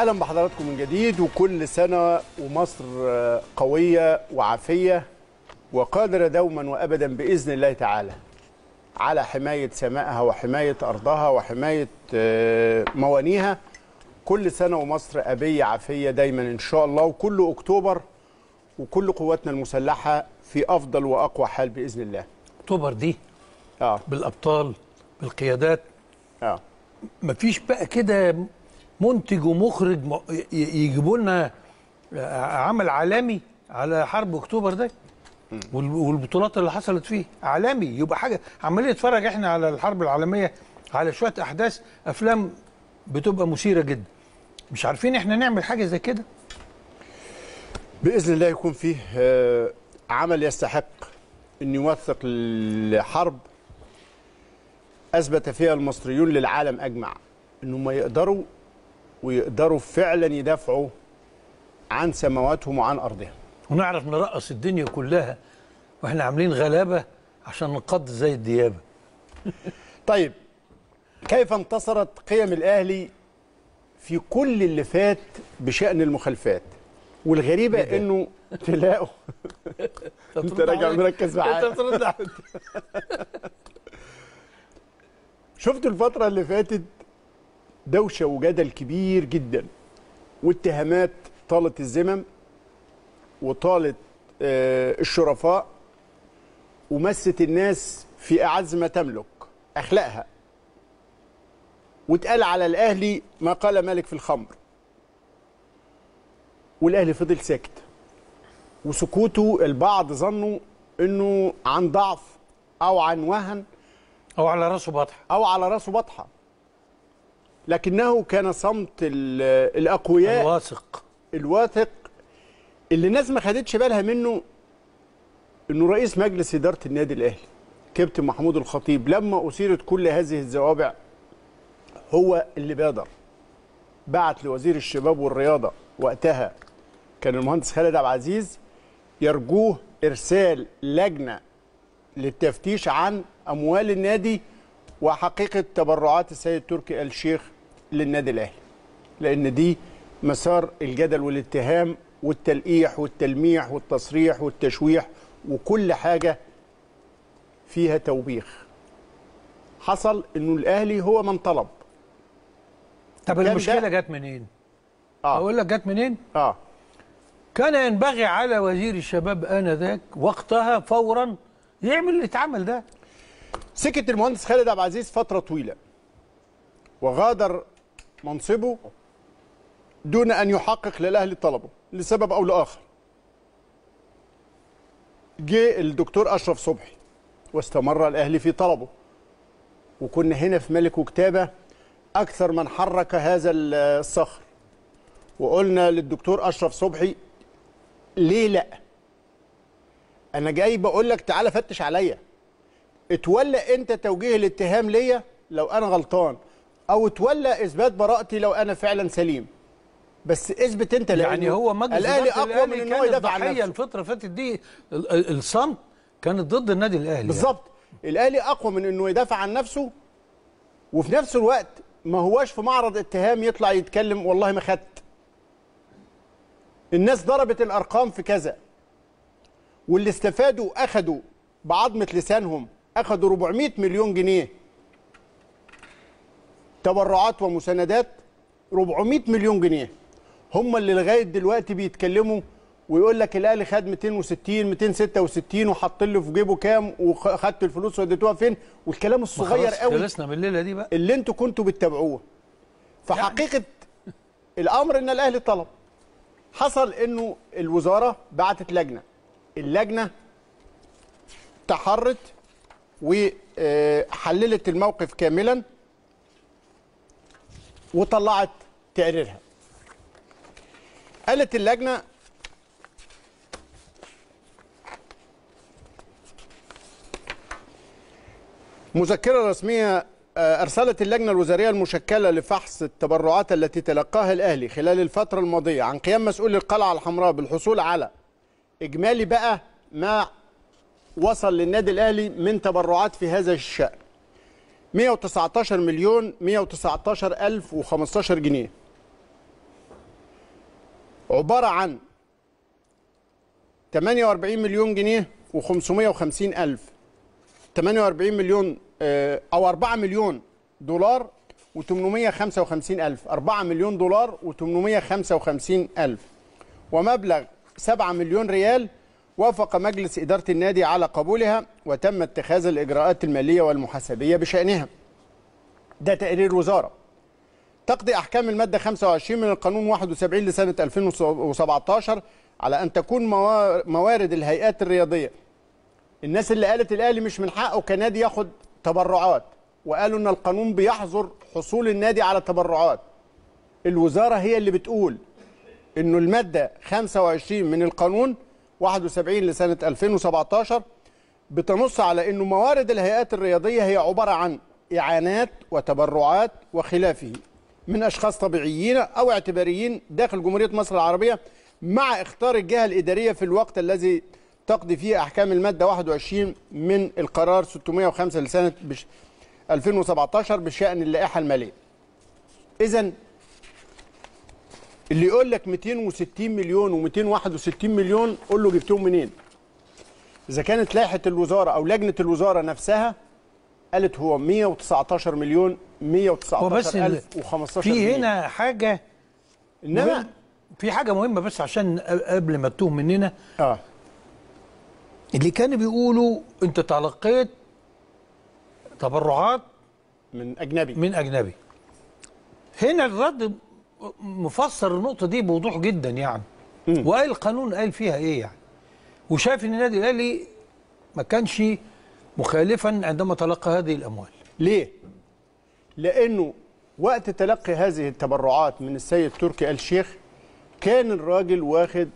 اهلا بحضراتكم من جديد وكل سنه ومصر قويه وعافيه وقادره دوما وابدا باذن الله تعالى على حمايه سمائها وحمايه ارضها وحمايه آه، موانيها كل سنه ومصر ابيه عافيه دايما ان شاء الله وكل اكتوبر وكل قواتنا المسلحه في افضل واقوى حال باذن الله اكتوبر دي آه. بالابطال بالقيادات آه. مفيش بقى كده منتج ومخرج يجيبوا لنا آه، عمل عالمي على حرب اكتوبر ده والبطولات اللي حصلت فيه عالمي يبقى حاجه عمالين نتفرج احنا على الحرب العالميه على شويه احداث افلام بتبقى مثيره جدا مش عارفين احنا نعمل حاجه زي كده باذن الله يكون فيه آه، عمل يستحق ان يوثق الحرب اثبت فيها المصريون للعالم اجمع انهم يقدروا ويقدروا فعلا يدافعوا عن سماواتهم وعن ارضهم ونعرف نرقص الدنيا كلها واحنا عاملين غلابه عشان نقض زي الديابه طيب كيف انتصرت قيم الاهلي في كل اللي فات بشان المخالفات والغريبه انه تلاقوا انت راجع مركز معايا انت بترد شفتوا الفتره اللي فاتت دوشه وجدل كبير جدا واتهامات طالت الزمم وطالت آه، الشرفاء ومست الناس في اعز ما تملك اخلاقها واتقال على الاهلي ما قال مالك في الخمر والاهلي فضل ساكت وسكوته البعض ظنوا انه عن ضعف او عن وهن او على راسه بطحه او على راسه بطحه لكنه كان صمت الاقوياء الواثق الواثق اللي الناس ما خدتش بالها منه انه رئيس مجلس اداره النادي الاهلي كابتن محمود الخطيب لما اثيرت كل هذه الزوابع هو اللي بادر بعت لوزير الشباب والرياضه وقتها كان المهندس خالد عبد العزيز يرجوه ارسال لجنه للتفتيش عن اموال النادي وحقيقه تبرعات السيد تركي الشيخ للنادي الاهلي لان دي مسار الجدل والاتهام والتلقيح والتلميح والتصريح والتشويح وكل حاجه فيها توبيخ حصل انه الاهلي هو من طلب طب المشكله جت منين آه. اقول لك جت منين اه كان ينبغي على وزير الشباب انذاك وقتها فورا يعمل اللي اتعمل ده سكت المهندس خالد عبد العزيز فتره طويله وغادر منصبه دون أن يحقق للأهلي طلبه لسبب أو لآخر جه الدكتور أشرف صبحي واستمر الأهلي في طلبه وكنا هنا في ملك وكتابة أكثر من حرك هذا الصخر وقلنا للدكتور أشرف صبحي ليه لأ أنا جاي بقول لك تعالى فتش عليا اتولى أنت توجيه الاتهام ليا لو أنا غلطان او تولى اثبات براءتي لو انا فعلا سليم بس اثبت انت يعني هو مجلس الاهلي اقوى من ان هو يدافع عن نفسه الفتره اللي فاتت دي الصمت كانت ضد النادي الاهلي يعني. بالظبط يعني. الاهلي اقوى من انه يدافع عن نفسه وفي نفس الوقت ما هواش في معرض اتهام يطلع يتكلم والله ما خدت الناس ضربت الارقام في كذا واللي استفادوا اخدوا بعظمه لسانهم اخدوا 400 مليون جنيه تبرعات ومساندات 400 مليون جنيه هم اللي لغايه دلوقتي بيتكلموا ويقول لك الاهلي خد 260 266 وحط له في جيبه كام وخدت الفلوس وديتوها فين والكلام الصغير قوي خلصنا من الليله دي بقى اللي انتوا كنتوا بتتابعوه فحقيقه يعني. الامر ان الاهلي طلب حصل انه الوزاره بعتت لجنه اللجنه تحرت وحللت آه، الموقف كاملا وطلعت تقريرها قالت اللجنة مذكرة رسمية آه، أرسلت اللجنة الوزارية المشكلة لفحص التبرعات التي تلقاها الأهلي خلال الفترة الماضية عن قيام مسؤول القلعة الحمراء بالحصول على إجمالي بقى ما وصل للنادي الأهلي من تبرعات في هذا الشأن 119 مليون 119 ألف و15 جنيه عبارة عن 48 مليون جنيه و550 ألف 48 مليون آه، أو 4 مليون دولار و855 ألف 4 مليون دولار و855 ألف ومبلغ 7 مليون ريال وافق مجلس إدارة النادي على قبولها وتم اتخاذ الإجراءات المالية والمحاسبية بشأنها ده تقرير وزارة تقضي أحكام المادة 25 من القانون 71 لسنة 2017 على أن تكون موارد الهيئات الرياضية الناس اللي قالت الأهلي مش من حقه كنادي ياخد تبرعات وقالوا أن القانون بيحظر حصول النادي على تبرعات الوزارة هي اللي بتقول أنه المادة 25 من القانون 71 لسنه 2017 بتنص على انه موارد الهيئات الرياضيه هي عباره عن اعانات وتبرعات وخلافه من اشخاص طبيعيين او اعتباريين داخل جمهوريه مصر العربيه مع اختار الجهه الاداريه في الوقت الذي تقضي فيه احكام الماده 21 من القرار 605 لسنه 2017 بشان اللائحه الماليه. اذا اللي يقول لك 260 مليون و261 مليون قول له جبتهم منين اذا كانت لائحه الوزاره او لجنه الوزاره نفسها قالت هو 119 مليون 119015 في هنا حاجه انما في حاجه مهمه بس عشان قبل ما تتوه مننا اه اللي كانوا بيقولوا انت تلقيت تبرعات من اجنبي من اجنبي هنا الرد مفسر النقطه دي بوضوح جدا يعني م. وقال القانون قال فيها ايه يعني وشايف ان النادي الاهلي ما كانش مخالفا عندما تلقى هذه الاموال ليه لانه وقت تلقي هذه التبرعات من السيد تركي آل شيخ كان الراجل واخد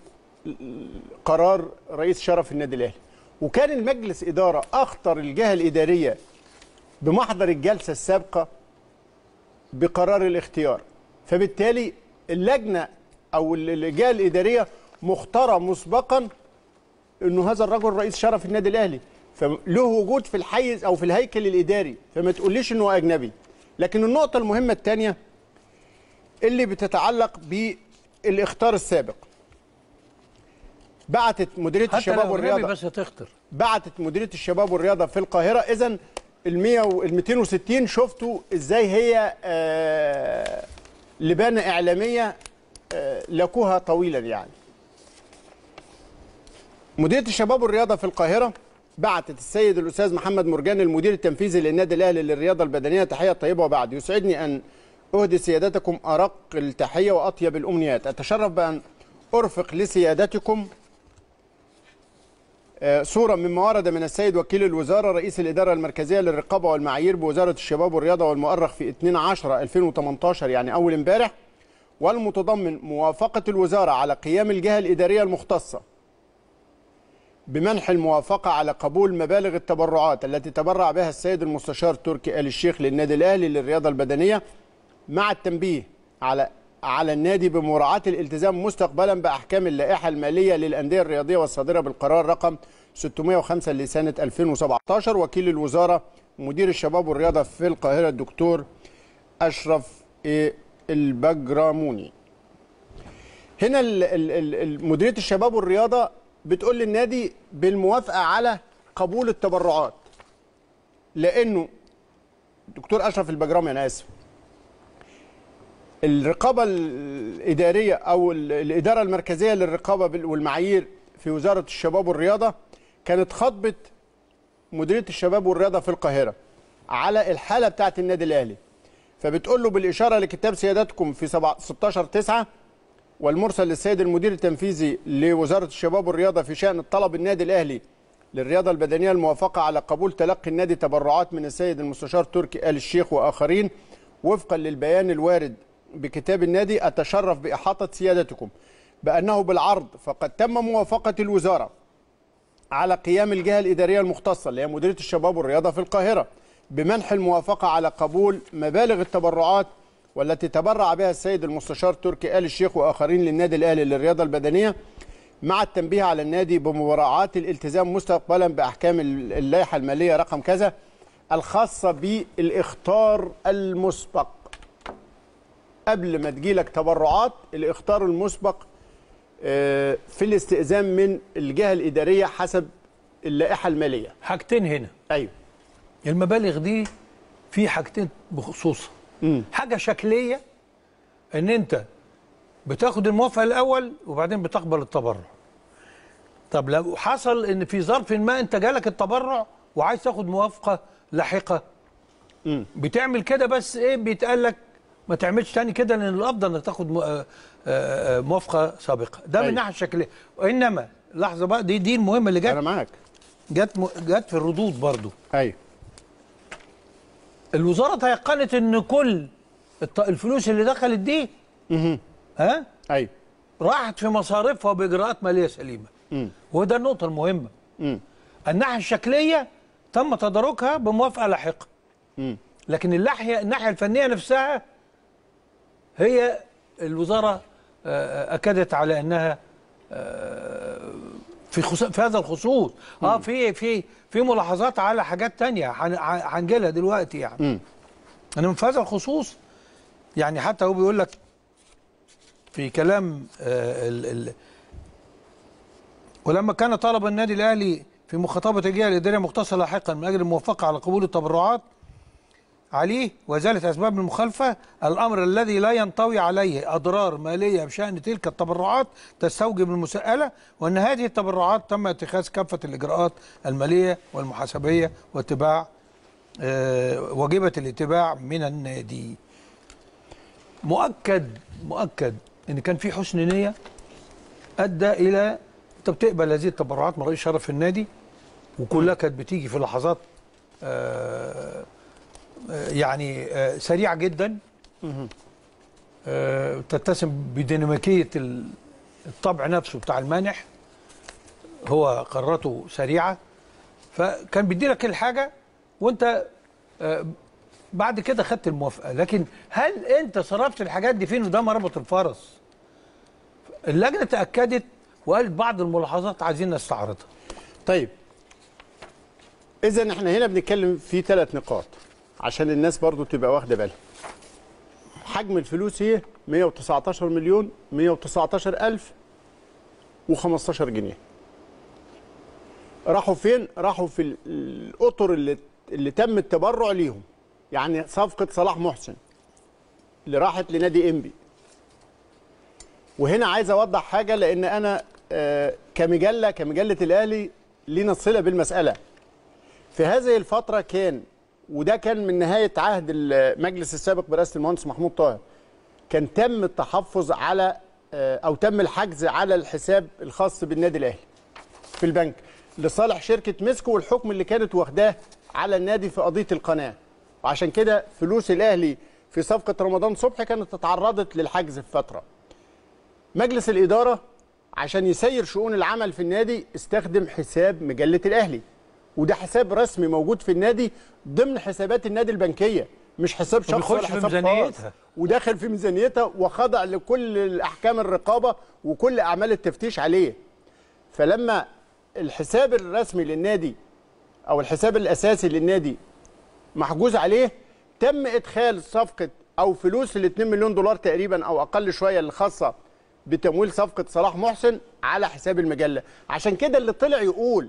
قرار رئيس شرف النادي الاهلي وكان المجلس اداره اخطر الجهه الاداريه بمحضر الجلسه السابقه بقرار الاختيار فبالتالي اللجنه او الجهه الاداريه مختاره مسبقا انه هذا الرجل رئيس شرف النادي الاهلي فله وجود في الحيز او في الهيكل الاداري فما تقوليش انه اجنبي لكن النقطه المهمه الثانيه اللي بتتعلق بالاختار السابق بعتت مديريه الشباب والرياضه بس هتختر بعتت مديريه الشباب والرياضه في القاهره اذا ال 100 وال 260 شفتوا ازاي هي آه لبانة إعلامية آه، لكوها طويلا يعني مديرية الشباب والرياضة في القاهرة بعتت السيد الأستاذ محمد مرجان المدير التنفيذي للنادي الأهلي للرياضة البدنية تحية طيبة وبعد يسعدني أن أهدي سيادتكم أرق التحية وأطيب الأمنيات أتشرف بأن أرفق لسيادتكم آه، صورة مما ورد من السيد وكيل الوزارة رئيس الإدارة المركزية للرقابة والمعايير بوزارة الشباب والرياضة والمؤرخ في 2 10 2018 يعني أول امبارح والمتضمن موافقة الوزارة على قيام الجهة الإدارية المختصة بمنح الموافقة على قبول مبالغ التبرعات التي تبرع بها السيد المستشار تركي آل الشيخ للنادي الأهلي للرياضة البدنية مع التنبيه على على النادي بمراعاة الالتزام مستقبلا بأحكام اللائحة المالية للأندية الرياضية والصادرة بالقرار رقم 605 لسنة 2017 وكيل الوزارة مدير الشباب والرياضة في القاهرة الدكتور أشرف إيه البجراموني هنا مديريه الشباب والرياضه بتقول للنادي بالموافقه على قبول التبرعات لانه دكتور اشرف البجرامي انا اسف الرقابه الاداريه او الاداره المركزيه للرقابه والمعايير في وزاره الشباب والرياضه كانت خطبه مديريه الشباب والرياضه في القاهره على الحاله بتاعه النادي الاهلي فبتقول له بالاشاره لكتاب سيادتكم في 16 9 والمرسل للسيد المدير التنفيذي لوزاره الشباب والرياضه في شان الطلب النادي الاهلي للرياضه البدنيه الموافقه على قبول تلقي النادي تبرعات من السيد المستشار تركي ال الشيخ واخرين وفقا للبيان الوارد بكتاب النادي أتشرف بإحاطة سيادتكم بأنه بالعرض فقد تم موافقة الوزارة على قيام الجهة الإدارية المختصة اللي هي مديرية الشباب والرياضة في القاهرة بمنح الموافقة على قبول مبالغ التبرعات والتي تبرع بها السيد المستشار تركي آل الشيخ وآخرين للنادي الأهلي للرياضة البدنية مع التنبيه على النادي بمراعاة الالتزام مستقبلا بأحكام اللائحة المالية رقم كذا الخاصة بالاختار المسبق قبل ما تجيلك تبرعات الاختار المسبق آه، في الاستئذان من الجهه الاداريه حسب اللائحه الماليه حاجتين هنا ايوه المبالغ دي في حاجتين بخصوصا حاجه شكليه ان انت بتاخد الموافقه الاول وبعدين بتقبل التبرع طب لو حصل ان في ظرف ما انت جالك التبرع وعايز تاخد موافقه لاحقه بتعمل كده بس ايه بيتقال لك ما تعملش تاني كده لان الافضل انك تاخد آه، آه، آه، موافقه سابقه ده طيب. من الناحيه الشكليه وانما لحظه بقى دي دي المهمه اللي جت انا معاك جت م... جت في الردود برضو ايوه الوزاره تيقنت ان كل الفلوس اللي دخلت دي اها ها ايوه راحت في مصاريفها باجراءات ماليه سليمه وده النقطه المهمه مم. الناحيه الشكليه تم تداركها بموافقه لاحقه لكن الناحيه الناحيه الفنيه نفسها هي الوزارة آه، آه، أكدت على أنها آه، في في هذا الخصوص اه في في في ملاحظات على حاجات تانية هنجيلها دلوقتي يعني انا انا في هذا الخصوص يعني حتى هو بيقول لك في كلام ال ال ولما كان طلب النادي الاهلي في مخاطبه تجاه الاداريه مختصه لاحقا من اجل الموافقه على قبول التبرعات عليه وإزالة أسباب المخالفة الأمر الذي لا ينطوي عليه أضرار مالية بشأن تلك التبرعات تستوجب المساءلة وأن هذه التبرعات تم اتخاذ كافة الإجراءات المالية والمحاسبية واتباع آه، واجبة الاتباع من النادي مؤكد مؤكد ان كان في حسن نيه ادى الى انت بتقبل هذه التبرعات من رئيس شرف النادي وكلها كانت بتيجي في لحظات آه يعني آه، سريعه جدا آه، تتسم بديناميكيه الطبع نفسه بتاع المانح هو قررته سريعه فكان بيديلك لك الحاجة وانت آه، بعد كده خدت الموافقه لكن هل انت صرفت الحاجات دي فين وده مربط الفرس اللجنه تاكدت وقالت بعض الملاحظات عايزين نستعرضها طيب اذا احنا هنا بنتكلم في ثلاث نقاط عشان الناس برضو تبقى واخده بالها حجم الفلوس هي ايه؟ 119 مليون 119 ألف و15 جنيه راحوا فين راحوا في الأطر اللي اللي تم التبرع ليهم يعني صفقه صلاح محسن اللي راحت لنادي انبي وهنا عايز اوضح حاجه لان انا آه، كمجله كمجله الاهلي لينا صله بالمساله في هذه الفتره كان وده كان من نهايه عهد المجلس السابق برئاسه المهندس محمود طاهر كان تم التحفظ على آه، او تم الحجز على الحساب الخاص بالنادي الاهلي في البنك لصالح شركه ميسكو والحكم اللي كانت واخداه على النادي في قضيه القناه وعشان كده فلوس الاهلي في صفقه رمضان صبحي كانت اتعرضت للحجز في فتره مجلس الاداره عشان يسير شؤون العمل في النادي استخدم حساب مجله الاهلي وده حساب رسمي موجود في النادي ضمن حسابات النادي البنكيه مش حساب شخصي ولا حساب ميزانيتها وداخل في ميزانيتها وخضع لكل احكام الرقابه وكل اعمال التفتيش عليه فلما الحساب الرسمي للنادي او الحساب الاساسي للنادي محجوز عليه تم ادخال صفقه او فلوس ال 2 مليون دولار تقريبا او اقل شويه الخاصه بتمويل صفقه صلاح محسن على حساب المجله عشان كده اللي طلع يقول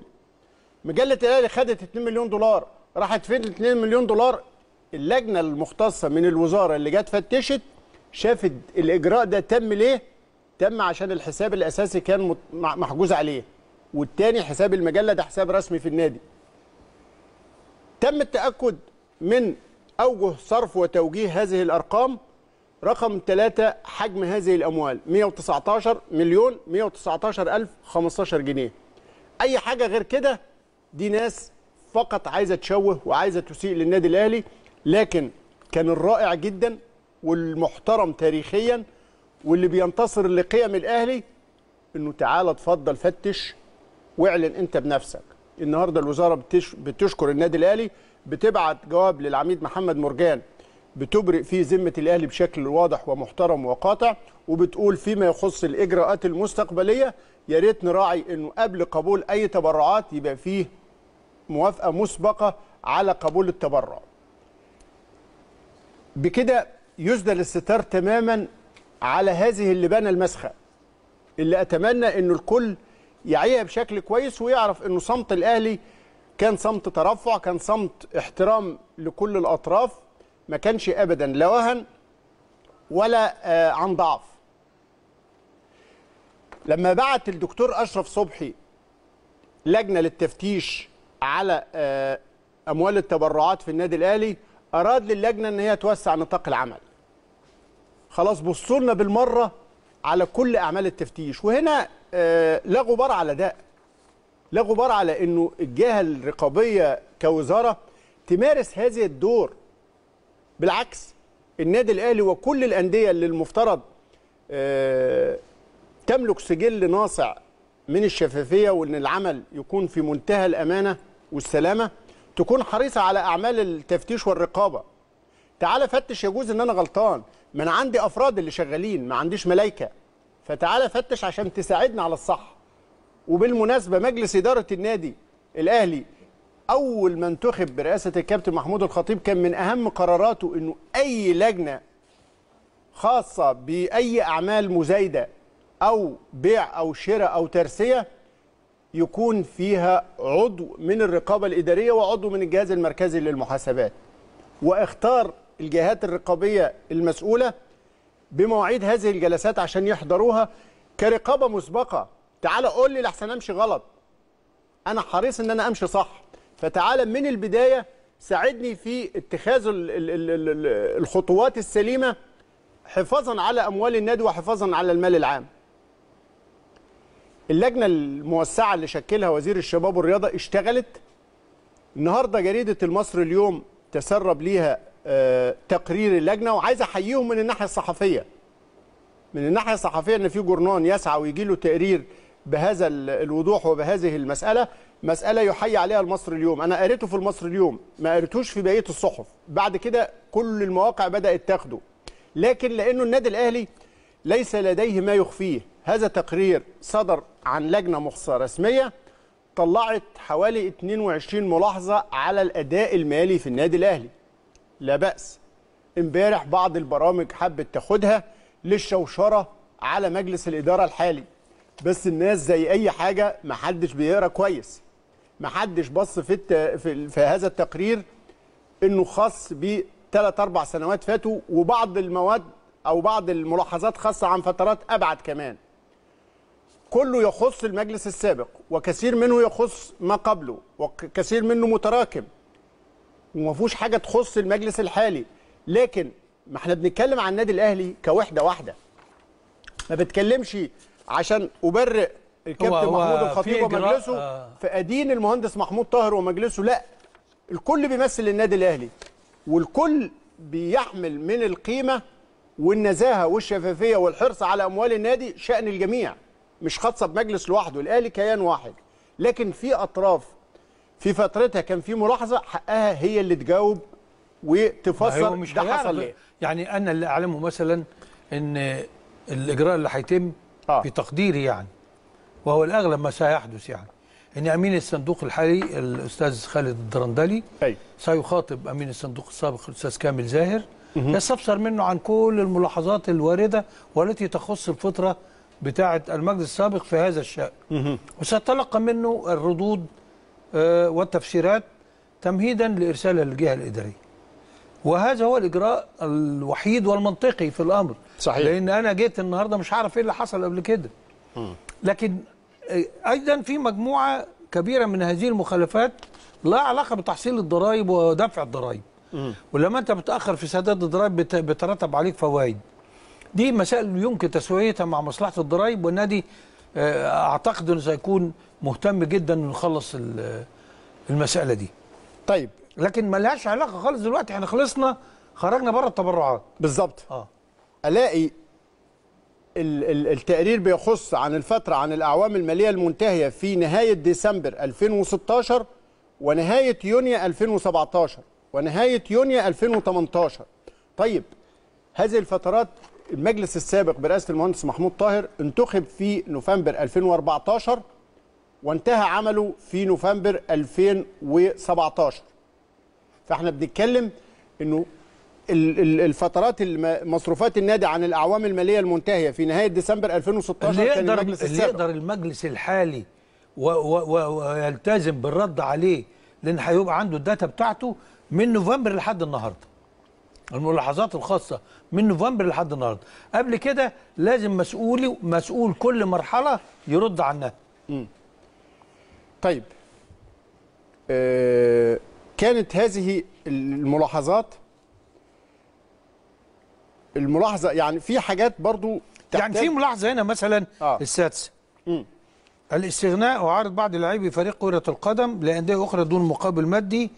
مجله الاهلي خدت 2 مليون دولار راحت فين ال 2 مليون دولار اللجنه المختصه من الوزاره اللي جت فتشت شافت الاجراء ده تم ليه تم عشان الحساب الاساسي كان محجوز عليه والتاني حساب المجله ده حساب رسمي في النادي تم التاكد من اوجه صرف وتوجيه هذه الارقام رقم ثلاثة حجم هذه الأموال 119 مليون 119 ألف 15 جنيه أي حاجة غير كده دي ناس فقط عايزه تشوه وعايزه تسيء للنادي الاهلي لكن كان الرائع جدا والمحترم تاريخيا واللي بينتصر لقيم الاهلي انه تعالى اتفضل فتش واعلن انت بنفسك النهارده الوزاره بتشكر النادي الاهلي بتبعت جواب للعميد محمد مرجان بتبرئ فيه ذمه الاهلي بشكل واضح ومحترم وقاطع وبتقول فيما يخص الاجراءات المستقبليه يا ريت نراعي انه قبل قبول اي تبرعات يبقى فيه موافقه مسبقه على قبول التبرع بكده يسدل الستار تماما على هذه اللبانه المسخه اللي اتمنى انه الكل يعيها بشكل كويس ويعرف انه صمت الاهلي كان صمت ترفع كان صمت احترام لكل الاطراف ما كانش ابدا لا وهن ولا آه، عن ضعف لما بعت الدكتور اشرف صبحي لجنه للتفتيش على آه، اموال التبرعات في النادي الاهلي اراد للجنه ان هي توسع نطاق العمل خلاص بصوا لنا بالمره على كل اعمال التفتيش وهنا آه، لا غبار على ده لا غبار على انه الجهه الرقابيه كوزاره تمارس هذه الدور بالعكس النادي الاهلي وكل الانديه اللي المفترض آه، تملك سجل ناصع من الشفافيه وان العمل يكون في منتهى الامانه والسلامه تكون حريصه على اعمال التفتيش والرقابه تعال فتش يجوز ان انا غلطان ما انا عندي افراد اللي شغالين ما عنديش ملايكه فتعال فتش عشان تساعدنا على الصح وبالمناسبه مجلس اداره النادي الاهلي اول ما انتخب برئاسه الكابتن محمود الخطيب كان من اهم قراراته انه اي لجنه خاصه باي اعمال مزايده او بيع او شراء او ترسيه يكون فيها عضو من الرقابة الإدارية وعضو من الجهاز المركزي للمحاسبات واختار الجهات الرقابية المسؤولة بمواعيد هذه الجلسات عشان يحضروها كرقابة مسبقة تعال قول لي لحسن أمشي غلط أنا حريص إن أنا أمشي صح فتعال من البداية ساعدني في اتخاذ الخطوات السليمة حفاظا على أموال النادي وحفاظا على المال العام اللجنه الموسعه اللي شكلها وزير الشباب والرياضه اشتغلت النهارده جريده المصري اليوم تسرب ليها آه، تقرير اللجنه وعايز احييهم من الناحيه الصحفيه من الناحيه الصحفيه ان في جورنان يسعى ويجي له تقرير بهذا الوضوح وبهذه المساله مساله يحيى عليها المصر اليوم انا قريته في المصر اليوم ما قريتوش في بقيه الصحف بعد كده كل المواقع بدات تاخده لكن لانه النادي الاهلي ليس لديه ما يخفيه هذا تقرير صدر عن لجنه مخصصه رسميه طلعت حوالي 22 ملاحظه على الاداء المالي في النادي الاهلي لا باس امبارح بعض البرامج حبت تاخدها للشوشره على مجلس الاداره الحالي بس الناس زي اي حاجه محدش بيقرا كويس محدش بص في الت... في, في هذا التقرير انه خاص ب 3 4 سنوات فاتوا وبعض المواد او بعض الملاحظات خاصه عن فترات ابعد كمان كله يخص المجلس السابق وكثير منه يخص ما قبله وكثير منه متراكم وما فيهوش حاجه تخص المجلس الحالي لكن ما احنا بنتكلم عن النادي الاهلي كوحده واحده ما بتكلمش عشان ابرئ الكابتن محمود الخطيب ومجلسه آه. فادين المهندس محمود طاهر ومجلسه لا الكل بيمثل النادي الاهلي والكل بيحمل من القيمه والنزاهه والشفافيه والحرص على اموال النادي شان الجميع مش خاصه بمجلس لوحده الاهلي كيان واحد لكن في اطراف في فترتها كان في ملاحظه حقها هي اللي تجاوب وتفسر مش ده حصل ليه يعني انا اللي اعلمه مثلا ان الاجراء اللي هيتم آه. بتقديري يعني وهو الاغلب ما سيحدث يعني ان امين الصندوق الحالي الاستاذ خالد الدرندلي أي. سيخاطب امين الصندوق السابق الاستاذ كامل زاهر يستفسر منه عن كل الملاحظات الوارده والتي تخص الفتره بتاعة المجلس السابق في هذا الشأن وسيتلقى منه الردود آه، والتفسيرات تمهيدا لإرسالها للجهة الإدارية وهذا هو الإجراء الوحيد والمنطقي في الأمر صحيح. لأن أنا جيت النهاردة مش عارف إيه اللي حصل قبل كده لكن آه، أيضا في مجموعة كبيرة من هذه المخالفات لا علاقة بتحصيل الضرائب ودفع الضرائب ولما أنت بتأخر في سداد الضرائب بترتب عليك فوائد دي مسائل يمكن تسويتها مع مصلحه الضرايب والنادي آه، اعتقد انه سيكون مهتم جدا انه يخلص آه، المساله دي. طيب لكن ملهاش علاقه خالص دلوقتي احنا خلصنا خرجنا بره التبرعات. بالظبط. اه الاقي التقرير بيخص عن الفتره عن الاعوام الماليه المنتهيه في نهايه ديسمبر 2016 ونهايه يونيو 2017 ونهايه يونيو 2018. طيب هذه الفترات المجلس السابق برئاسه المهندس محمود طاهر انتخب في نوفمبر 2014 وانتهى عمله في نوفمبر 2017 فاحنا بنتكلم انه الفترات مصروفات النادي عن الاعوام الماليه المنتهيه في نهايه ديسمبر 2016 اللي يقدر كان المجلس اللي يقدر المجلس الحالي ويلتزم بالرد عليه لان هيبقى عنده الداتا بتاعته من نوفمبر لحد النهارده الملاحظات الخاصه من نوفمبر لحد النهارده قبل كده لازم مسؤولي مسؤول كل مرحله يرد عنها مم. طيب آه كانت هذه الملاحظات الملاحظه يعني في حاجات برضو يعني في ملاحظه هنا مثلا آه. السادسه الاستغناء وعرض بعض لاعبي فريق كره القدم لانديه اخرى دون مقابل مادي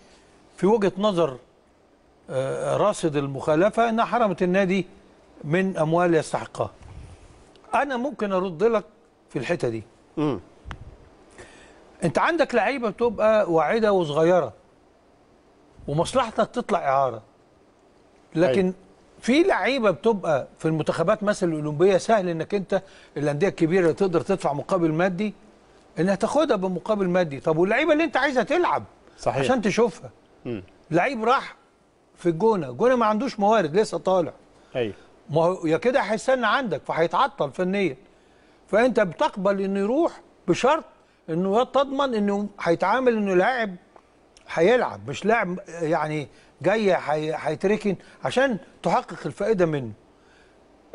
في وجهه نظر آه، راصد المخالفه انها حرمت النادي من اموال يستحقها. انا ممكن ارد لك في الحته دي. امم انت عندك لعيبه بتبقى واعده وصغيره ومصلحتك تطلع اعاره. لكن أي. أيوة. في لعيبه بتبقى في المنتخبات مثلا الاولمبيه سهل انك انت الانديه الكبيره اللي تقدر تدفع مقابل مادي انها تاخدها بمقابل مادي، طب واللعيبه اللي انت عايزها تلعب صحيح عشان تشوفها. م. لعيب راح في الجونه الجونه ما عندوش موارد لسه طالع ايوه ما هو يا كده هيستنى عندك فهيتعطل فنيا فانت بتقبل انه يروح بشرط انه تضمن انه هيتعامل انه لاعب هيلعب مش لاعب يعني جاي هيتركن عشان تحقق الفائده منه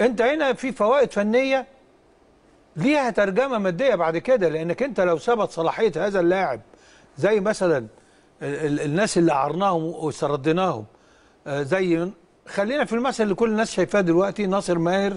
انت هنا في فوائد فنيه ليها ترجمه ماديه بعد كده لانك انت لو ثبت صلاحيه هذا اللاعب زي مثلا الناس اللي عرناهم وسردناهم آه، زي خلينا في المثل اللي كل الناس شايفاه دلوقتي ناصر ماهر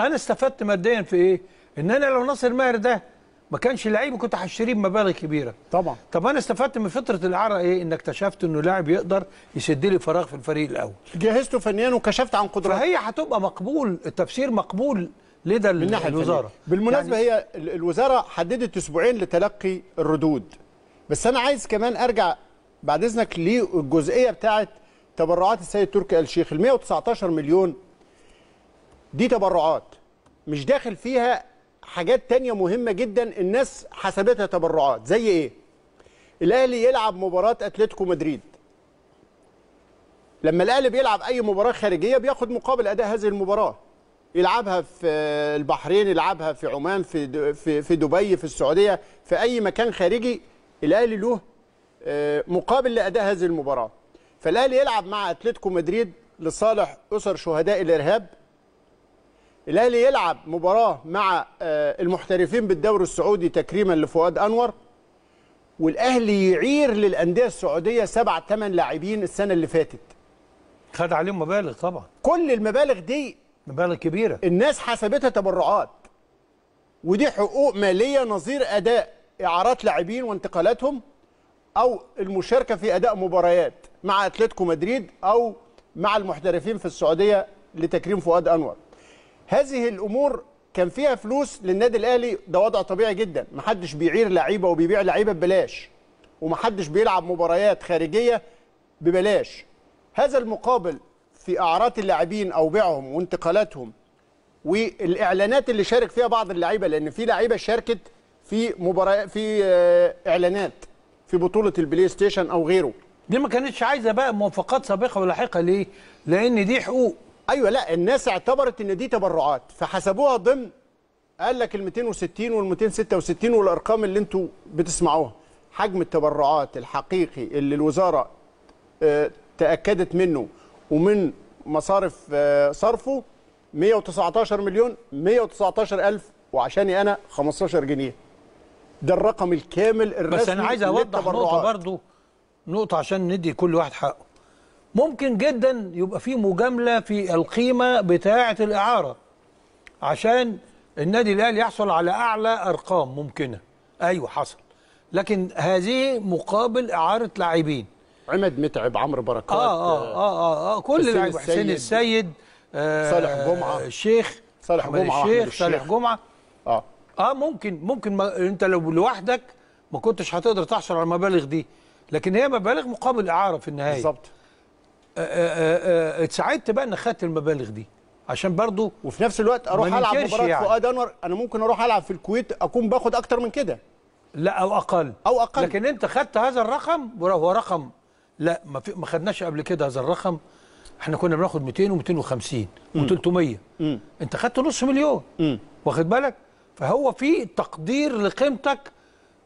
انا استفدت ماديا في ايه؟ ان انا لو ناصر ماهر ده ما كانش لعيب كنت هشتريه بمبالغ كبيره طبعا طب انا استفدت من فتره الاعاره ايه؟ ان اكتشفت انه لاعب يقدر يسد لي فراغ في الفريق الاول جهزته فنيا وكشفت عن قدراته فهي هتبقى مقبول التفسير مقبول لدى من ناحية الوزاره الفنية. بالمناسبه يعني هي الوزاره حددت اسبوعين لتلقي الردود بس انا عايز كمان ارجع بعد اذنك للجزئيه بتاعت تبرعات السيد تركي آل شيخ ال 119 مليون دي تبرعات مش داخل فيها حاجات تانية مهمة جدا الناس حسبتها تبرعات زي ايه الاهلي يلعب مباراة اتلتيكو مدريد لما الاهلي بيلعب اي مباراة خارجية بياخد مقابل اداء هذه المباراة يلعبها في البحرين يلعبها في عمان في في دبي في السعودية في اي مكان خارجي الاهلي له آه، مقابل لاداء هذه المباراه فالاهلي يلعب مع اتلتيكو مدريد لصالح اسر شهداء الارهاب الاهلي يلعب مباراه مع آه، المحترفين بالدوري السعودي تكريما لفؤاد انور والاهلي يعير للانديه السعوديه سبع ثمان لاعبين السنه اللي فاتت خد عليهم مبالغ طبعا كل المبالغ دي مبالغ كبيره الناس حسبتها تبرعات ودي حقوق ماليه نظير اداء اعارات لاعبين وانتقالاتهم او المشاركه في اداء مباريات مع اتلتيكو مدريد او مع المحترفين في السعوديه لتكريم فؤاد انور هذه الامور كان فيها فلوس للنادي الاهلي ده وضع طبيعي جدا محدش بيعير لعيبه وبيبيع لعيبه ببلاش ومحدش بيلعب مباريات خارجيه ببلاش هذا المقابل في اعراض اللاعبين او بيعهم وانتقالاتهم والاعلانات اللي شارك فيها بعض اللعيبه لان في لعيبه شاركت في مباراه في آه، اعلانات في بطوله البلاي ستيشن او غيره دي ما كانتش عايزه بقى موافقات سابقه ولاحقه ليه؟ لان دي حقوق ايوه لا الناس اعتبرت ان دي تبرعات فحسبوها ضمن قال لك ال 260 وال 266 والارقام اللي انتوا بتسمعوها حجم التبرعات الحقيقي اللي الوزاره آه، تاكدت منه ومن مصارف آه، صرفه 119 مليون 119 الف وعشاني انا 15 جنيه ده الرقم الكامل الرسمي بس انا عايز اوضح نقطه برضه نقطة عشان ندي كل واحد حقه ممكن جدا يبقى في مجاملة في القيمة بتاعة الإعارة عشان النادي الأهلي يحصل على أعلى أرقام ممكنة أيوة حصل لكن هذه مقابل إعارة لاعبين عماد متعب عمرو بركات آه آه آه, آه, آه،, آه، كل السيد, حسين السيد آه صالح جمعة الشيخ آه، صالح جمعة الشيخ صالح جمعة آه آه ممكن ممكن ما أنت لو لوحدك ما كنتش هتقدر تحصل على المبالغ دي لكن هي مبالغ مقابل اعاره في النهايه بالظبط اتساعدت بقى ان خدت المبالغ دي عشان برضو وفي نفس الوقت اروح العب مباراه يعني. فؤاد انور انا ممكن اروح العب في الكويت اكون باخد اكتر من كده لا او اقل او اقل لكن انت خدت هذا الرقم وهو رقم لا ما, في ما خدناش قبل كده هذا الرقم احنا كنا بناخد 200 و250 و300 انت خدت نص مليون واخد بالك فهو في تقدير لقيمتك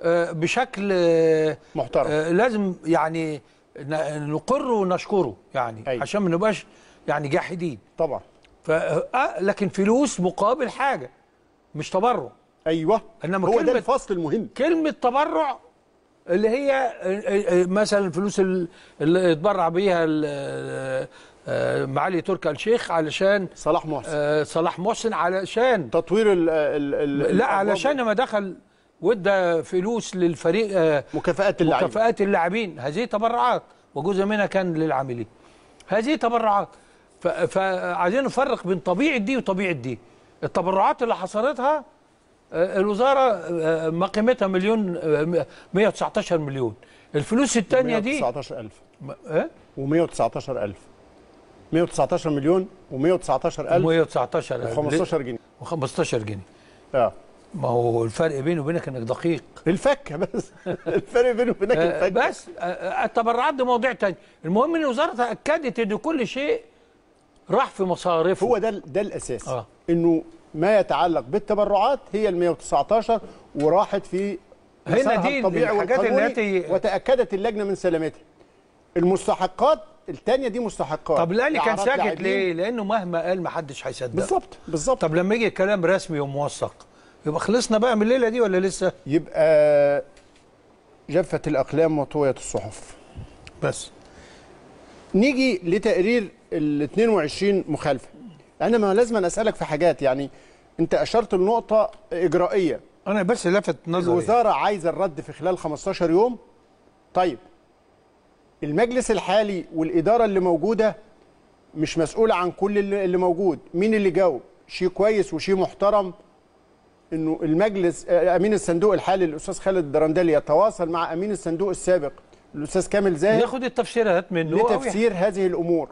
آه، بشكل آه، محترم آه، لازم يعني نقره ونشكره يعني أي. أيوة. عشان ما نبقاش يعني جاحدين طبعا ف... لكن فلوس مقابل حاجه مش تبرع ايوه انما هو كلمة... ده الفصل المهم كلمه تبرع اللي هي مثلا الفلوس اللي اتبرع بيها معالي تركي آل الشيخ علشان صلاح محسن صلاح محسن علشان تطوير ال ال لا علشان لما دخل وادى فلوس للفريق آه، مكافآت اللاعبين مكافآت اللاعبين هذه تبرعات وجزء منها كان للعاملين هذه تبرعات فعايزين نفرق بين طبيعه دي وطبيعه دي التبرعات اللي حصلتها آه، الوزاره آه، ما قيمتها مليون 119 مليون الفلوس الثانيه دي 119000 ايه و119000 119 مليون و119000 و119000 و15 جنيه و15 جنيه اه ما هو الفرق بيني وبينك انك دقيق الفكه بس الفرق بيني وبينك آه، الفكه بس آه، آه، التبرعات دي مواضيع تاني المهم ان الوزاره اكدت ان كل شيء راح في مصاريفه هو ده ده الاساس آه. انه ما يتعلق بالتبرعات هي ال 119 وراحت في هنا دي الطبيعي الحاجات التي وتاكدت اللجنه من سلامتها المستحقات الثانيه دي مستحقات طب الاهلي كان ساكت ليه؟ لانه مهما قال ما حدش هيصدق بالظبط بالظبط طب لما يجي كلام رسمي وموثق يبقى خلصنا بقى من الليله دي ولا لسه يبقى جفت الاقلام وطويت الصحف بس نيجي لتقرير ال 22 مخالفه انا ما لازم اسالك في حاجات يعني انت اشرت لنقطه اجرائيه انا بس لفت نظري الوزاره عايزه الرد في خلال 15 يوم طيب المجلس الحالي والاداره اللي موجوده مش مسؤوله عن كل اللي موجود مين اللي جاوب شيء كويس وشيء محترم انه المجلس آه، آه، امين الصندوق الحالي الاستاذ خالد الدرندلي يتواصل مع امين الصندوق السابق الاستاذ كامل زاهر ياخد التفسيرات منه لتفسير هذه الامور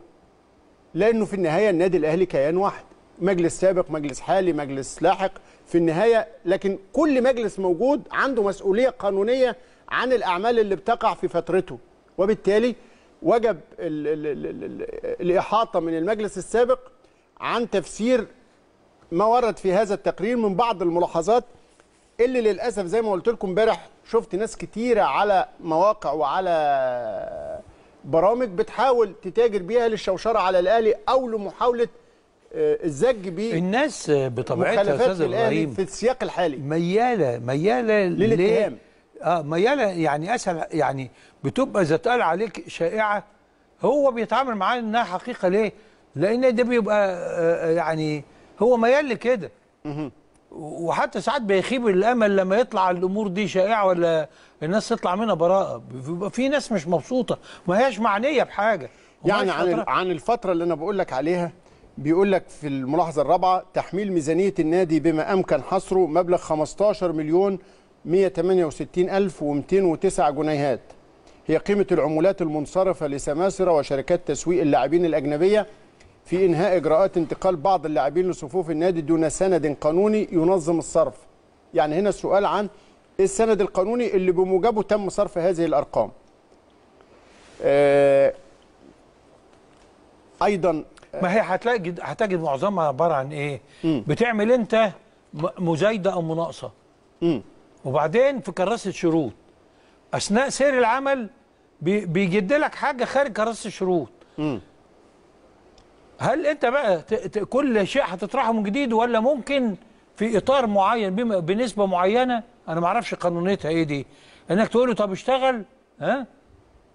لانه في النهايه النادي الاهلي كيان واحد مجلس سابق مجلس حالي مجلس لاحق في النهايه لكن كل مجلس موجود عنده مسؤوليه قانونيه عن الاعمال اللي بتقع في فترته وبالتالي وجب الـ الـ الـ الاحاطه من المجلس السابق عن تفسير ما ورد في هذا التقرير من بعض الملاحظات اللي للاسف زي ما قلت لكم امبارح شفت ناس كتيره على مواقع وعلى برامج بتحاول تتاجر بيها للشوشره على الاهلي او لمحاوله آه، الزج بيه الناس بطبيعتها يا استاذ ابراهيم في السياق الحالي مياله مياله للاتهام اه مياله يعني اسهل يعني بتبقى اذا اتقال عليك شائعه هو بيتعامل معاها انها حقيقه ليه؟ لان ده بيبقى آه، آه، يعني هو ميال لكده وحتى ساعات بيخيب الامل لما يطلع الامور دي شائعه ولا الناس تطلع منها براءه بيبقى في ناس مش مبسوطه ما هياش معنيه بحاجه يعني عن عن الفتره اللي انا بقول لك عليها بيقول لك في الملاحظه الرابعه تحميل ميزانيه النادي بما امكن حصره مبلغ 15 مليون 168209 جنيهات هي قيمه العمولات المنصرفه لسماسره وشركات تسويق اللاعبين الاجنبيه في إنهاء إجراءات انتقال بعض اللاعبين لصفوف النادي دون سند قانوني ينظم الصرف يعني هنا السؤال عن السند القانوني اللي بموجبه تم صرف هذه الأرقام آه أيضا آه، ما هي هتلاقي هتجد معظمها عباره عن ايه؟ م. بتعمل انت مزايده او مناقصه. م. وبعدين في كراسه شروط. اثناء سير العمل بيجد لك حاجه خارج كراسه الشروط. م. هل انت بقى كل شيء هتطرحه من جديد ولا ممكن في اطار معين بنسبه معينه انا ما اعرفش قانونيتها ايه دي انك تقول له طب اشتغل ها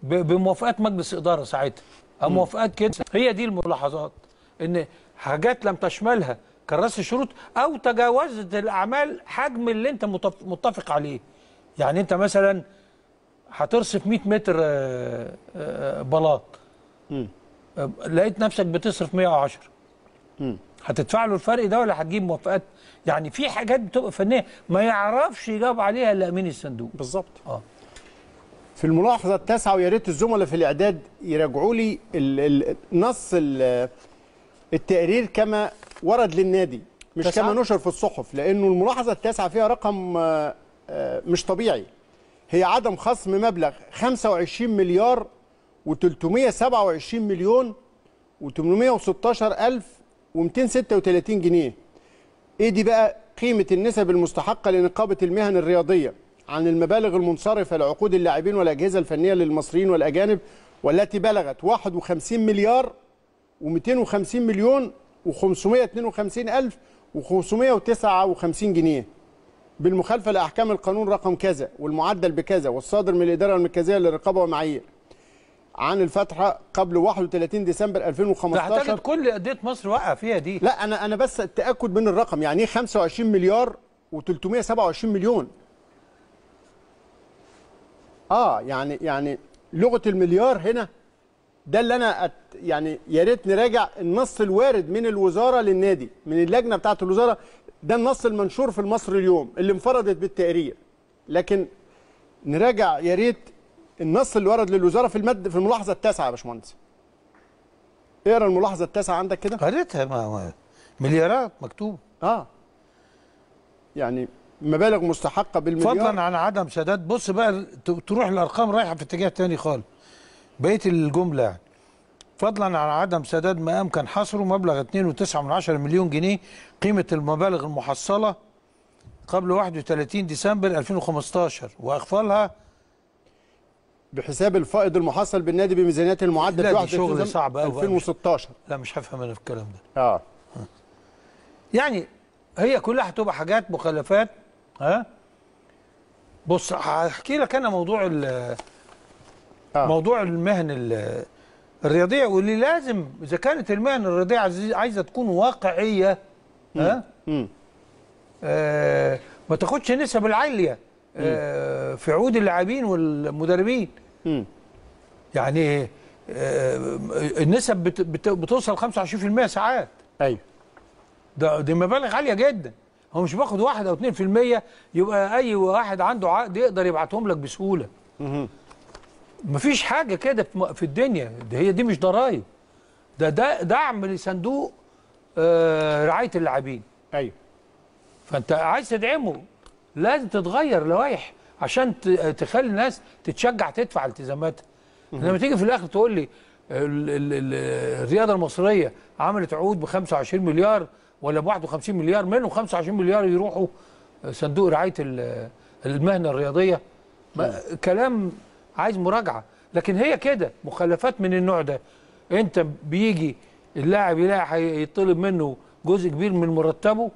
بموافقات مجلس اداره ساعتها او موافقات كده هي دي الملاحظات ان حاجات لم تشملها كراسه الشروط او تجاوزت الاعمال حجم اللي انت متفق عليه يعني انت مثلا هترصف 100 متر آه، آه، آه، بلاط لقيت نفسك بتصرف 110 امم هتدفع له الفرق ده ولا هتجيب موافقات يعني في حاجات بتبقى فنيه ما يعرفش يجاوب عليها الا امين الصندوق بالظبط اه في الملاحظه التاسعه ويا ريت الزملاء في الاعداد يراجعوا لي نص التقرير كما ورد للنادي مش تسعة. كما نشر في الصحف لانه الملاحظه التاسعه فيها رقم آه، آه، مش طبيعي هي عدم خصم مبلغ 25 مليار و327 مليون و816 ألف و236 جنيه ايه دي بقى قيمة النسب المستحقة لنقابة المهن الرياضية عن المبالغ المنصرفة لعقود اللاعبين والأجهزة الفنية للمصريين والأجانب والتي بلغت 51 مليار و250 مليون و552 ألف و559 جنيه بالمخالفة لأحكام القانون رقم كذا والمعدل بكذا والصادر من الإدارة المركزية للرقابة والمعايير عن الفتحه قبل 31 ديسمبر 2015 اعتقد كل انديه مصر وقع فيها دي لا انا انا بس التاكد من الرقم يعني ايه 25 مليار و327 مليون اه يعني يعني لغه المليار هنا ده اللي انا أت يعني يا ريت نراجع النص الوارد من الوزاره للنادي من اللجنه بتاعه الوزاره ده النص المنشور في المصري اليوم اللي انفردت بالتقرير لكن نراجع يا ريت النص اللي ورد للوزاره في المد في الملاحظه التاسعه يا باشمهندس اقرا الملاحظه التاسعه عندك كده قريتها ما مليارات مكتوب اه يعني مبالغ مستحقه بالمليار فضلا عن عدم سداد بص بقى تروح الارقام رايحه في اتجاه تاني خالص بقيه الجمله يعني فضلا عن عدم سداد ما امكن حصره مبلغ 2.9 مليون جنيه قيمه المبالغ المحصله قبل 31 ديسمبر 2015 واغفالها بحساب الفائض المحصل بالنادي بميزانيات المعدل لا واحد شغل صعب قوي 2016 لا مش هفهم انا في الكلام ده اه يعني هي كلها هتبقى حاجات مخالفات ها بص هحكي لك انا موضوع ال آه. موضوع المهن الرياضيه واللي لازم اذا كانت المهن الرياضيه عايزه تكون واقعيه ها آه ما تاخدش نسب العاليه آه، في عقود اللاعبين والمدربين م. يعني آه، النسب بتوصل 25% ساعات ايوه ده دي مبالغ عاليه جدا هو مش باخد واحد او 2% يبقى اي واحد عنده عقد يقدر يبعتهم لك بسهوله مم. مفيش حاجه كده في الدنيا ده هي دي مش ضرايب ده ده دعم لصندوق آه رعايه اللاعبين ايوه فانت عايز تدعمه لازم تتغير لوائح عشان تخلي الناس تتشجع تدفع التزاماتها لما تيجي في الاخر تقول لي الرياضه المصريه عملت عقود ب 25 مليار ولا ب 51 مليار منهم 25 مليار يروحوا صندوق رعايه المهنه الرياضيه كلام عايز مراجعه لكن هي كده مخالفات من النوع ده انت بيجي اللاعب يلاقي يطلب منه جزء كبير من مرتبه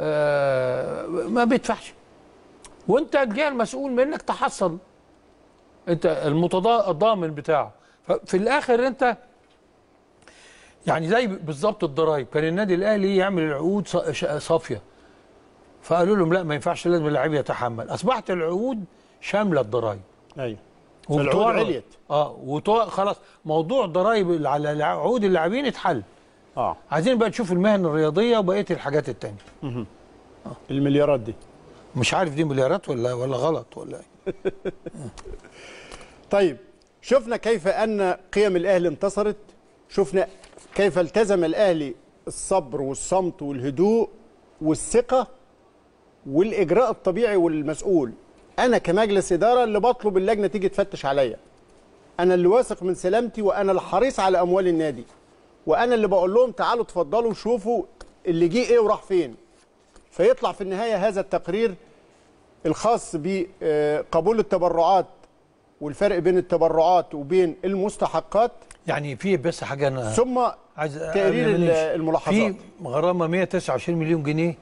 آه، ما بيدفعش وانت الجهه المسؤول منك تحصل انت المتضامن بتاعه ففي الاخر انت يعني زي بالظبط الضرايب كان النادي الاهلي يعمل العقود صافيه فقالوا لهم لا ما ينفعش لازم اللاعب يتحمل اصبحت العقود شامله الضرايب ايوه العقود عليت اه وطوع خلاص موضوع ضرايب على عقود اللاعبين اتحل اه عايزين بقى نشوف المهن الرياضيه وبقيه الحاجات الثانيه اها المليارات دي مش عارف دي مليارات ولا ولا غلط ولا إيه. طيب شفنا كيف ان قيم الاهلي انتصرت شفنا كيف التزم الاهلي الصبر والصمت والهدوء والثقه والاجراء الطبيعي والمسؤول انا كمجلس اداره اللي بطلب اللجنه تيجي تفتش عليا انا اللي واثق من سلامتي وانا الحريص على اموال النادي وانا اللي بقول لهم تعالوا اتفضلوا شوفوا اللي جه ايه وراح فين فيطلع في النهايه هذا التقرير الخاص بقبول التبرعات والفرق بين التبرعات وبين المستحقات يعني في بس حاجه انا ثم عايز تقرير الملاحظات في غرامه 129 مليون جنيه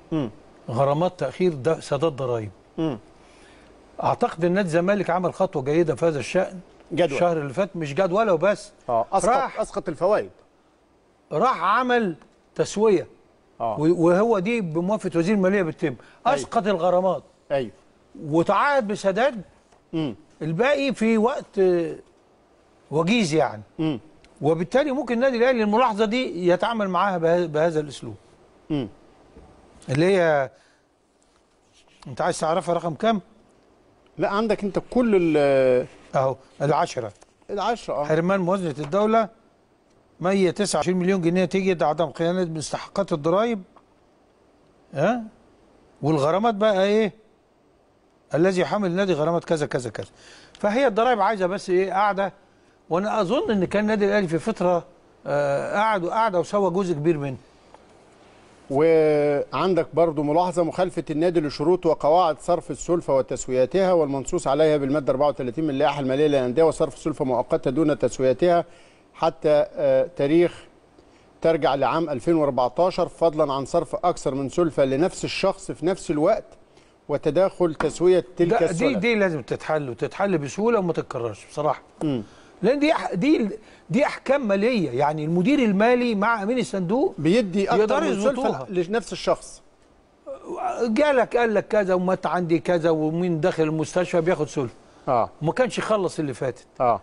غرامات تاخير ده سداد ضرائب اعتقد ان نادي الزمالك عمل خطوه جيده في هذا الشان جدول الشهر اللي فات مش جدوله وبس اه اسقط راح اسقط الفوائد راح عمل تسويه آه. وهو دي بموافقه وزير الماليه بتتم اسقط أيوه. الغرامات ايوه وتعاقد بسداد مم. الباقي في وقت وجيز يعني مم. وبالتالي ممكن النادي الاهلي الملاحظه دي يتعامل معاها بهذا الاسلوب مم. اللي هي انت عايز تعرفها رقم كام لا عندك انت كل ال اهو العشرة العشرة اه حرمان موازنة الدولة 129 مليون جنيه تيجي عدم قيام باستحقاقات الضرايب ها أه؟ والغرامات بقى ايه الذي يحمل النادي غرامات كذا كذا كذا فهي الضرائب عايزه بس ايه قاعده وانا اظن ان كان النادي الاهلي في فتره آه، قعدوا قعدوا وسوى جزء كبير منه وعندك برضو ملاحظة مخالفة النادي لشروط وقواعد صرف السلفة وتسوياتها والمنصوص عليها بالمادة 34 من اللائحة المالية للأندية وصرف السلفة مؤقتة دون تسوياتها حتى آه، تاريخ ترجع لعام 2014 فضلا عن صرف أكثر من سلفة لنفس الشخص في نفس الوقت وتداخل تسويه تلك السلع دي دي لازم تتحل وتتحل بسهوله وما تتكررش بصراحه امم لان دي دي دي احكام ماليه يعني المدير المالي مع امين الصندوق بيدي اكتر من سلفه لنفس الشخص جالك قال لك كذا ومات عندي كذا ومين داخل المستشفى بياخد سلفه اه وما كانش يخلص اللي فاتت اه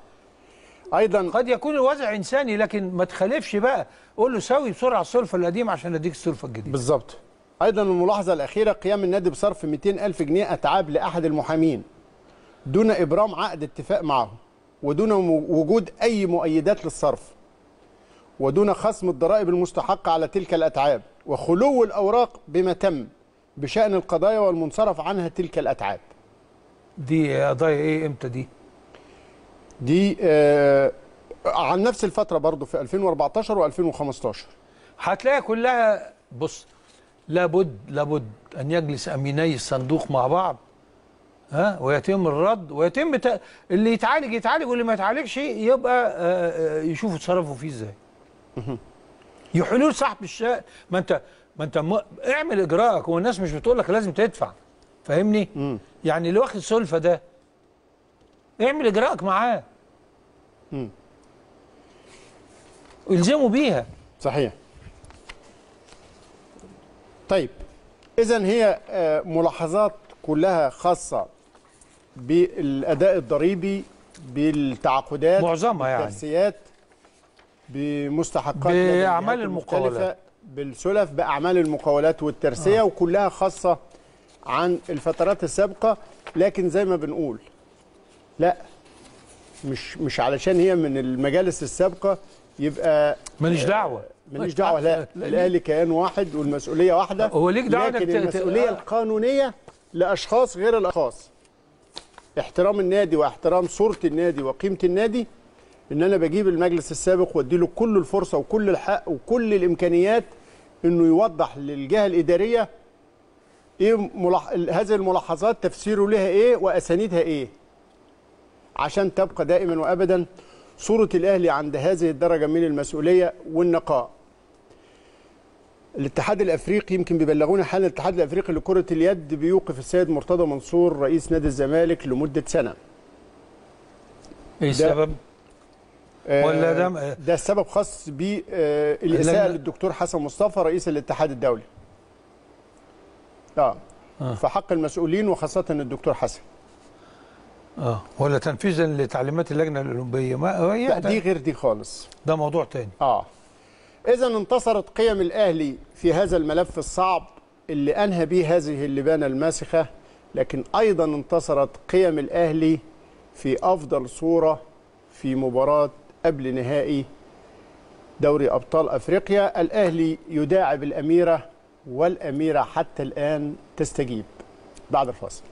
ايضا قد يكون الوضع انساني لكن ما تخالفش بقى قول له سوي بسرعه السلفه القديمه عشان اديك السلفه الجديده بالظبط ايضا الملاحظه الاخيره قيام النادي بصرف 200000 جنيه اتعاب لاحد المحامين دون ابرام عقد اتفاق معه ودون وجود اي مؤيدات للصرف ودون خصم الضرائب المستحقه على تلك الاتعاب وخلو الاوراق بما تم بشان القضايا والمنصرف عنها تلك الاتعاب دي قضايا ايه امتى دي دي آه عن نفس الفتره برضو في 2014 و2015 هتلاقي كلها بص لابد لابد أن يجلس أميني الصندوق مع بعض ها ويتم الرد ويتم ت... اللي يتعالج يتعالج واللي ما يتعالجش يبقى آه، آه، يشوفوا تصرفوا فيه ازاي يحلوا صاحب الشقه ما انت ما انت م... اعمل اجراءك والناس مش بتقول لك لازم تدفع فاهمني يعني اللي واخد سلفه ده اعمل اجراءك معاه الزموا بيها صحيح طيب إذا هي آه، ملاحظات كلها خاصة بالأداء الضريبي بالتعاقدات معظمها يعني بمستحقات بأعمال المقاولات بالسلف بأعمال المقاولات والترسية آه. وكلها خاصة عن الفترات السابقة لكن زي ما بنقول لا مش مش علشان هي من المجالس السابقة يبقى ماليش دعوة ماليش دعوه لا الاهلي كيان واحد والمسؤوليه واحده هو ليك دعوه لكن المسؤوليه آه. القانونيه لاشخاص غير الاشخاص احترام النادي واحترام صوره النادي وقيمه النادي ان انا بجيب المجلس السابق وادي له كل الفرصه وكل الحق وكل الامكانيات انه يوضح للجهه الاداريه ايه ملح... هذه الملاحظات تفسيره لها ايه واسانيدها ايه عشان تبقى دائما وابدا صوره الاهلي عند هذه الدرجه من المسؤوليه والنقاء الاتحاد الافريقي يمكن بيبلغونا حالا الاتحاد الافريقي لكره اليد بيوقف السيد مرتضى منصور رئيس نادي الزمالك لمده سنه ايه السبب آه، ولا ده ده السبب خاص بالاساءه للدكتور حسن مصطفى رئيس الاتحاد الدولي اه, آه. فحق المسؤولين وخاصه الدكتور حسن اه ولا تنفيذا لتعليمات اللجنه الاولمبيه ما هي لا دي غير دي خالص ده موضوع تاني اه إذا انتصرت قيم الأهلي في هذا الملف الصعب اللي أنهى به هذه اللبانة الماسخة لكن أيضا انتصرت قيم الأهلي في أفضل صورة في مباراة قبل نهائي دوري أبطال أفريقيا الأهلي يداعب الأميرة والأميرة حتى الآن تستجيب بعد الفاصل